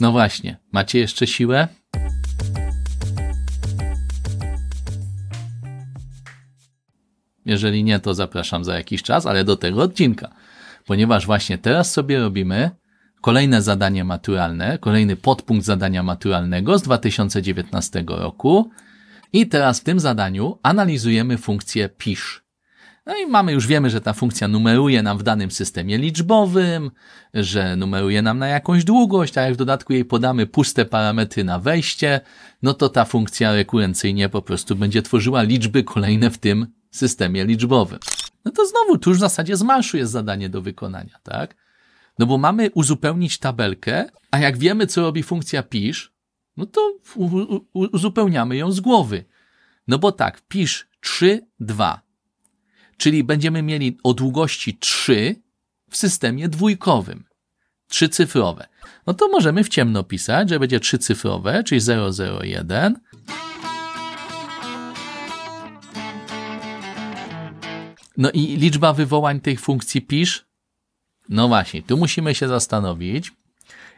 No właśnie, macie jeszcze siłę? Jeżeli nie, to zapraszam za jakiś czas, ale do tego odcinka, ponieważ właśnie teraz sobie robimy kolejne zadanie maturalne, kolejny podpunkt zadania maturalnego z 2019 roku. I teraz w tym zadaniu analizujemy funkcję pisz. No i mamy już wiemy, że ta funkcja numeruje nam w danym systemie liczbowym, że numeruje nam na jakąś długość, a jak w dodatku jej podamy puste parametry na wejście, no to ta funkcja rekurencyjnie po prostu będzie tworzyła liczby kolejne w tym systemie liczbowym. No to znowu tu już w zasadzie z marszu jest zadanie do wykonania, tak? No bo mamy uzupełnić tabelkę, a jak wiemy, co robi funkcja pisz, no to uzupełniamy ją z głowy. No bo tak, pisz 3, 2. Czyli będziemy mieli o długości 3 w systemie dwójkowym. cyfrowe. No to możemy w ciemno pisać, że będzie cyfrowe, czyli 001. No i liczba wywołań tej funkcji pisz? No właśnie, tu musimy się zastanowić,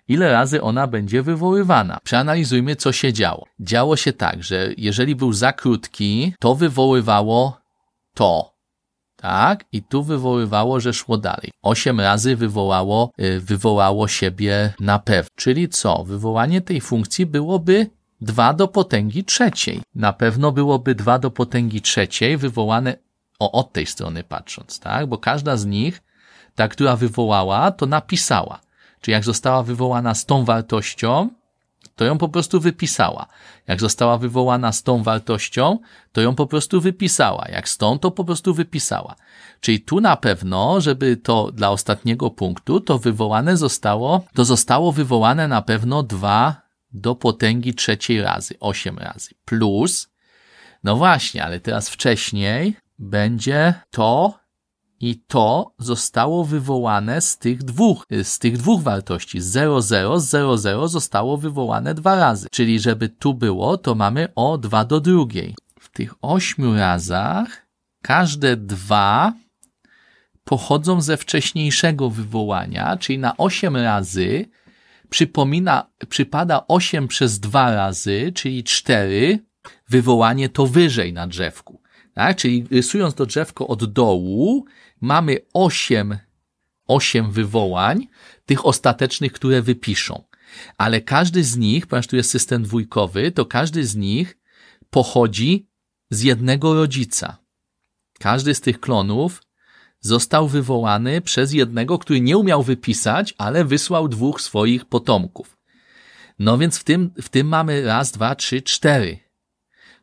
ile razy ona będzie wywoływana. Przeanalizujmy, co się działo. Działo się tak, że jeżeli był za krótki, to wywoływało to tak? I tu wywoływało, że szło dalej. Osiem razy wywołało, y, wywołało siebie na pewno. Czyli co? Wywołanie tej funkcji byłoby 2 do potęgi trzeciej. Na pewno byłoby 2 do potęgi trzeciej wywołane o, od tej strony patrząc, tak? Bo każda z nich, ta, która wywołała, to napisała. Czy jak została wywołana z tą wartością, to ją po prostu wypisała. Jak została wywołana z tą wartością, to ją po prostu wypisała. Jak z tą, to po prostu wypisała. Czyli tu na pewno, żeby to dla ostatniego punktu, to wywołane zostało, to zostało wywołane na pewno 2 do potęgi trzeciej razy, 8 razy. Plus, no właśnie, ale teraz wcześniej będzie to i to zostało wywołane z tych dwóch, z tych dwóch wartości. 00, 00 zostało wywołane dwa razy. Czyli żeby tu było, to mamy o 2 do drugiej. W tych ośmiu razach każde dwa pochodzą ze wcześniejszego wywołania, czyli na 8 razy przypomina, przypada 8 przez 2 razy, czyli 4, wywołanie to wyżej na drzewku. Tak? Czyli rysując to drzewko od dołu, mamy 8, 8 wywołań, tych ostatecznych, które wypiszą. Ale każdy z nich, ponieważ tu jest system dwójkowy, to każdy z nich pochodzi z jednego rodzica. Każdy z tych klonów został wywołany przez jednego, który nie umiał wypisać, ale wysłał dwóch swoich potomków. No więc w tym, w tym mamy raz, dwa, trzy, cztery.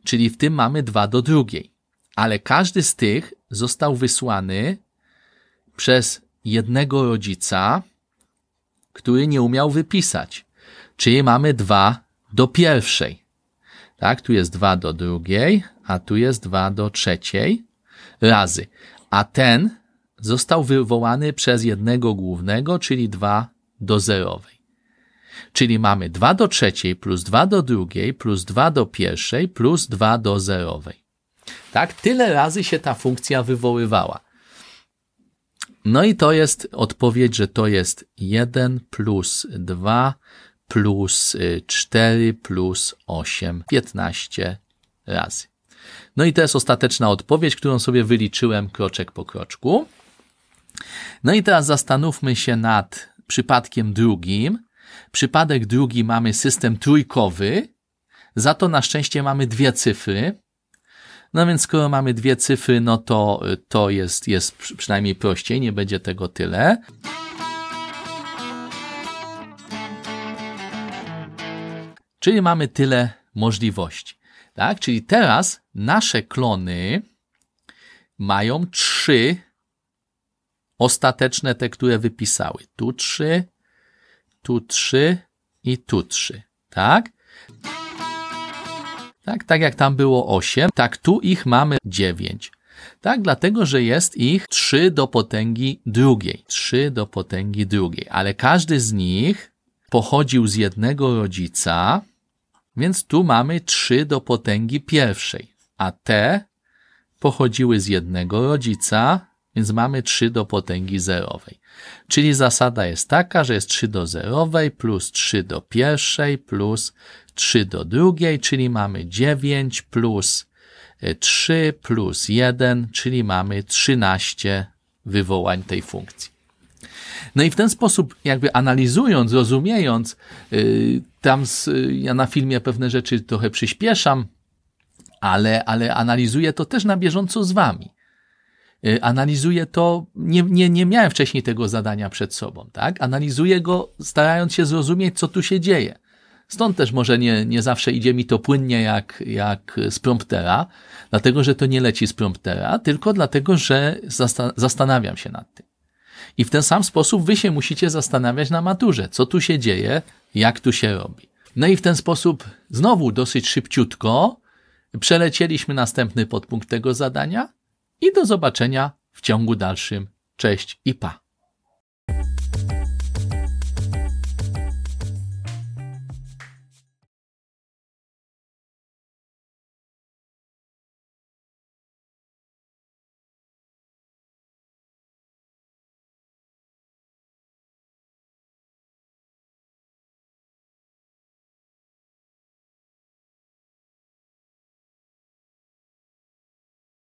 Czyli w tym mamy dwa do drugiej ale każdy z tych został wysłany przez jednego rodzica, który nie umiał wypisać. Czyli mamy dwa do pierwszej. Tak, tu jest dwa do drugiej, a tu jest dwa do trzeciej razy. A ten został wywołany przez jednego głównego, czyli dwa do zerowej. Czyli mamy dwa do trzeciej plus dwa do drugiej plus dwa do pierwszej plus dwa do zerowej. Tak? Tyle razy się ta funkcja wywoływała. No i to jest odpowiedź, że to jest 1 plus 2 plus 4 y, plus 8, 15 razy. No i to jest ostateczna odpowiedź, którą sobie wyliczyłem kroczek po kroczku. No i teraz zastanówmy się nad przypadkiem drugim. Przypadek drugi mamy system trójkowy, za to na szczęście mamy dwie cyfry, no więc skoro mamy dwie cyfry, no to y, to jest, jest przynajmniej prościej, nie będzie tego tyle. Czyli mamy tyle możliwości. Tak? Czyli teraz nasze klony mają trzy ostateczne, te, które wypisały. Tu trzy, tu trzy i tu trzy. Tak? Tak, tak jak tam było 8, tak tu ich mamy 9. Tak, dlatego, że jest ich 3 do potęgi drugiej. 3 do potęgi drugiej, ale każdy z nich pochodził z jednego rodzica, więc tu mamy 3 do potęgi pierwszej, a te pochodziły z jednego rodzica, więc mamy 3 do potęgi zerowej. Czyli zasada jest taka, że jest 3 do zerowej plus 3 do pierwszej plus 3 do drugiej, czyli mamy 9 plus 3 e, plus 1, czyli mamy 13 wywołań tej funkcji. No i w ten sposób, jakby analizując, rozumiejąc, e, tam z, e, ja na filmie pewne rzeczy trochę przyspieszam, ale, ale analizuję to też na bieżąco z wami. Y, analizuję to, nie, nie, nie miałem wcześniej tego zadania przed sobą, tak? Analizuję go, starając się zrozumieć, co tu się dzieje. Stąd też może nie, nie zawsze idzie mi to płynnie jak, jak z promptera, dlatego że to nie leci z promptera, tylko dlatego, że zasta zastanawiam się nad tym. I w ten sam sposób wy się musicie zastanawiać na maturze, co tu się dzieje, jak tu się robi. No i w ten sposób znowu dosyć szybciutko przelecieliśmy następny podpunkt tego zadania i do zobaczenia w ciągu dalszym. Cześć i pa!